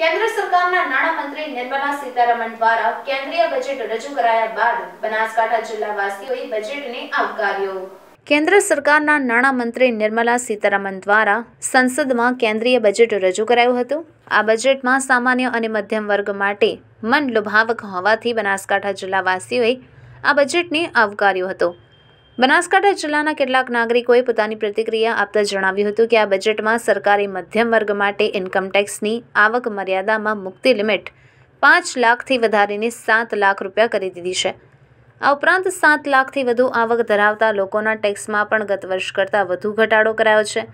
કેન્દ્ર સરકારના નાણામંત્રી નિર્મલા સીતારમણ દ્વારા કેન્દ્રીય બજેટ રજૂ કરાયા બાદ બનાસકાંઠા જિલ્લાવાસીઓએ બજેટને આવકાર્યો કેન્દ્ર સરકારના નાણામંત્રી નિર્મલા સીતારમણ દ્વારા સંસદમાં કેન્દ્રીય બજેટ રજૂ કરાયું હતું આ બજેટમાં સામાન્ય અને મધ્યમ વર્ગ માટે મન લુભાવક હોવાથી બનાસકાંઠા જિલ્લાવાસીઓએ આ બજેટને આવકાર્યું હતું બનાસકાંઠા જિલ્લાના કેટલાક નાગરિકોએ પોતાની પ્રતિક્રિયા આપતા જણાવ્યું હતું કે આ બજેટમાં સરકારે મધ્યમ વર્ગ માટે ઇન્કમ ટેક્સની આવક મર્યાદામાં મુક્તિ લિમિટ પાંચ લાખથી વધારીને સાત લાખ રૂપિયા કરી દીધી છે આ ઉપરાંત સાત લાખથી વધુ આવક ધરાવતા લોકોના ટેક્સમાં પણ ગત વર્ષ કરતાં વધુ ઘટાડો કરાયો છે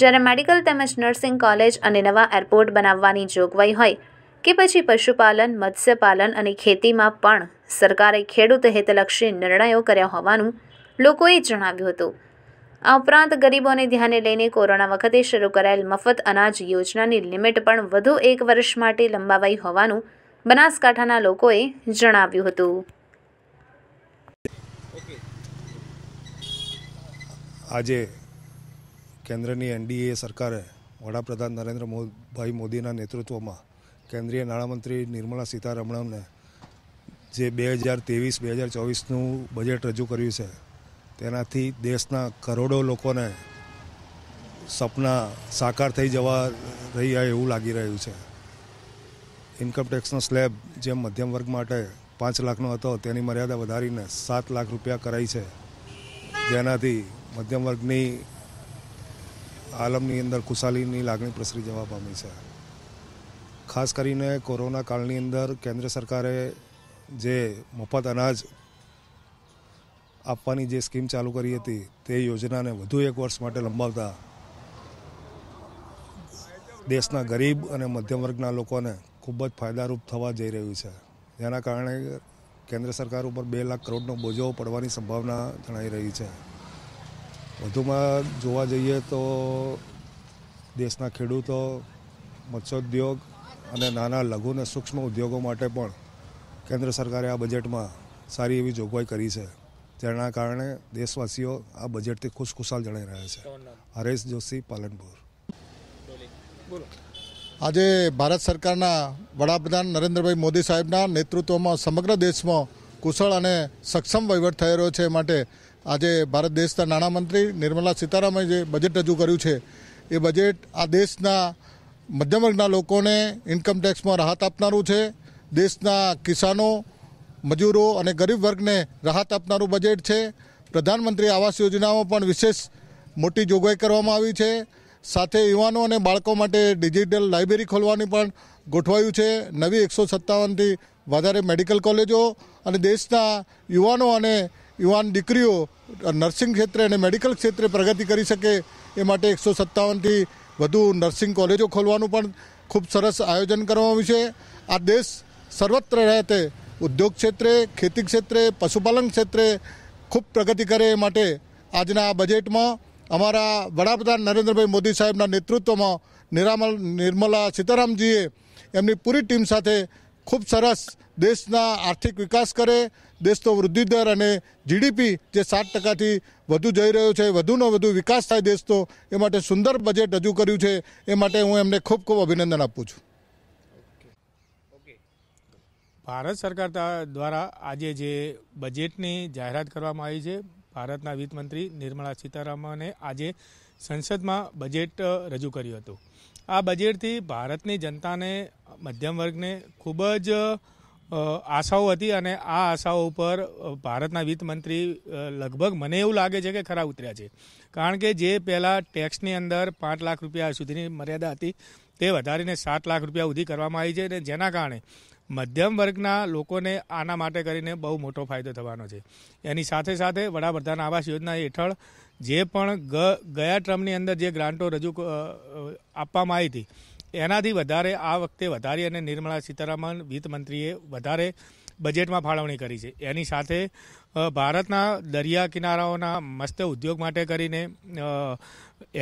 જ્યારે મેડિકલ તેમજ નર્સિંગ કોલેજ અને નવા એરપોર્ટ બનાવવાની જોગવાઈ હોય કે પછી પશુપાલન મત્સ્યપાલન અને ખેતીમાં પણ સરકારે ખેડૂત હિતલક્ષી નિર્ણયો કર્યા હોવાનું લોકોએ જણાવ્યું હતું આ ઉપરાંત ગરીબોને ધ્યાને લઈને કોરોના વખતે શરૂ કરાયેલ મફત અનાજ યોજનાની લિમિટ પણ વધુ એક વર્ષ માટે લંબાવાઈ હોવાનું બનાસકાંઠાના લોકોએ જણાવ્યું હતું આજે કેન્દ્રની એનડીએ સરકારે વડાપ્રધાન નરેન્દ્ર ભાઈ મોદીના નેતૃત્વમાં કેન્દ્રીય નાણામંત્રી નિર્મલા સીતારમણને જે બે હજાર ત્રેવીસ બે હજાર ચોવીસનું બજેટ રજૂ કર્યું છે તેનાથી દેશના કરોડો લોકોને સપના સાકાર થઈ જવા રહી રહ્યા એવું લાગી રહ્યું છે ઇન્કમટેક્સનો સ્લેબ જે મધ્યમ વર્ગ માટે પાંચ લાખનો હતો તેની મર્યાદા વધારીને સાત લાખ રૂપિયા કરાઈ છે જેનાથી મધ્યમ વર્ગની આલમની અંદર ખુશાલીની લાગણી પ્રસરી જવા પામી છે ખાસ કરીને કોરોના કાળની અંદર કેન્દ્ર સરકારે જે મફત અનાજ આપવાની જે સ્કીમ ચાલુ કરી હતી તે યોજનાને વધુ એક વર્ષ માટે લંબાવતા દેશના ગરીબ અને મધ્યમ વર્ગના લોકોને ખૂબ જ ફાયદારૂપ થવા જઈ રહ્યું છે જેના કારણે કેન્દ્ર સરકાર ઉપર બે લાખ કરોડનો બોજો પડવાની સંભાવના જણાઈ રહી છે વધુમાં જોવા જઈએ તો દેશના ખેડૂતો મત્સ્યોદ્યોગ અને નાના લઘુ અને સૂક્ષ્મ ઉદ્યોગો માટે પણ કેન્દ્ર સરકારે આ બજેટમાં સારી એવી જોગવાઈ કરી છે જેના કારણે દેશવાસીઓ આ બજેટથી ખુશખુશાલ જણાઈ રહ્યા છે હરેશ જોશી પાલનપુર આજે ભારત સરકારના વડાપ્રધાન નરેન્દ્રભાઈ મોદી સાહેબના નેતૃત્વમાં સમગ્ર દેશમાં કુશળ અને સક્ષમ વહીવટ થઈ રહ્યો છે માટે આજે ભારત દેશના નાણામંત્રી નિર્મલા સીતારામે જે બજેટ રજૂ કર્યું છે એ બજેટ આ દેશના મધ્યમ વર્ગના લોકોને ઇન્કમટેક્સમાં રાહત આપનારું છે દેશના કિસાનો મજૂરો અને ગરીબ વર્ગને રાહત આપનારું બજેટ છે પ્રધાનમંત્રી આવાસ યોજનામાં પણ વિશેષ મોટી જોગવાઈ કરવામાં આવી છે સાથે યુવાનો અને બાળકો માટે ડિજિટલ લાઇબ્રેરી ખોલવાની પણ ગોઠવાયું છે નવી એકસો સત્તાવનથી વધારે મેડિકલ કોલેજો અને દેશના યુવાનો અને યુવાન દીકરીઓ નર્સિંગ ક્ષેત્રે અને મેડિકલ ક્ષેત્રે પ્રગતિ કરી શકે એ માટે એકસો સત્તાવનથી વધુ નર્સિંગ કોલેજો ખોલવાનું પણ ખૂબ સરસ આયોજન કરવામાં આવ્યું છે આ દેશ સર્વત્ર રહે તે ઉદ્યોગ ક્ષેત્રે ખેતી ક્ષેત્રે પશુપાલન ક્ષેત્રે ખૂબ પ્રગતિ કરે એ માટે આજના બજેટમાં અમારા વડાપ્રધાન નરેન્દ્રભાઈ મોદી સાહેબના નેતૃત્વમાં નિરામલ નિર્મલા સીતારામજીએ એમની પૂરી ટીમ સાથે ખૂબ સરસ દેશના આર્થિક વિકાસ કરે દેશનો વૃદ્ધિ દર અને જીડીપી જે સાત ટકાથી વધુ જઈ રહ્યો છે વધુનો વધુ વિકાસ થાય દેશનો એ માટે સુંદર બજેટ રજૂ કર્યું છે એ માટે હું એમને ખૂબ ખૂબ અભિનંદન આપું છું ભારત સરકાર દ્વારા આજે જે બજેટની જાહેરાત કરવામાં આવી છે ભારતના વિત્તમંત્રી નિર્મલા સીતારામને આજે સંસદમાં બજેટ રજૂ કર્યું હતું આ બજેટથી ભારતની જનતાને મધ્યમ વર્ગને ખૂબ જ આશાઓ હતી અને આ આશાઓ ઉપર ભારતના વિત્તમંત્રી લગભગ મને એવું લાગે છે કે ખરા ઉતર્યા છે કારણ કે જે પહેલાં ટેક્સની અંદર પાંચ લાખ રૂપિયા સુધીની મર્યાદા હતી તે વધારીને સાત લાખ રૂપિયા સુધી કરવામાં આવી છે અને જેના કારણે મધ્યમ વર્ગના લોકોને આના માટે કરીને બહુ મોટો ફાયદો થવાનો છે એની સાથે સાથે વડાપ્રધાન આવાસ યોજના હેઠળ જે પણ ગયા ટર્મની અંદર જે ગ્રાન્ટો રજૂ આપવામાં આવી હતી એનાથી વધારે આ વખતે વધારી અને નિર્મળા સીતારામન વિત્તમંત્રીએ વધારે બજેટમાં ફાળવણી કરી છે એની સાથે ભારતના દરિયા કિનારાઓના મસ્ત ઉદ્યોગ માટે કરીને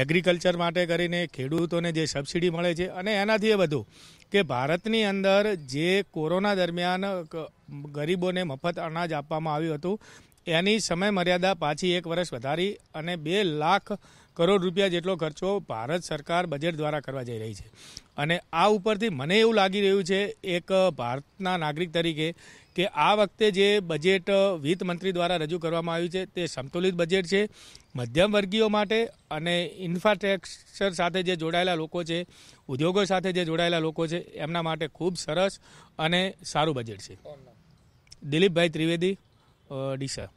એગ્રીકલ્ચર માટે કરીને ખેડૂતોને જે સબસિડી મળે છે અને એનાથી એ બધું કે ભારતની અંદર જે કોરોના દરમિયાન ગરીબોને મફત અનાજ આપવામાં આવ્યું હતું એની સમય મર્યાદા પાછી એક વર્ષ વધારી અને બે લાખ કરોડ રૂપિયા જેટલો ખર્ચો ભારત સરકાર બજેટ દ્વારા કરવા જઈ રહી છે અને આ ઉપરથી મને એવું લાગી રહ્યું છે એક ભારતના નાગરિક તરીકે કે આ વખતે જે બજેટ વિત્ત મંત્રી દ્વારા રજૂ કરવામાં આવ્યું છે તે સંતુલિત બજેટ છે મધ્યમ વર્ગીયો માટે અને ઇન્ફ્રાસ્ટ્રક્ચર સાથે જે જોડાયેલા લોકો છે ઉદ્યોગો સાથે જે જોડાયેલા લોકો છે એમના માટે ખૂબ સરસ અને સારું બજેટ છે દિલીપભાઈ ત્રિવેદી ડીસા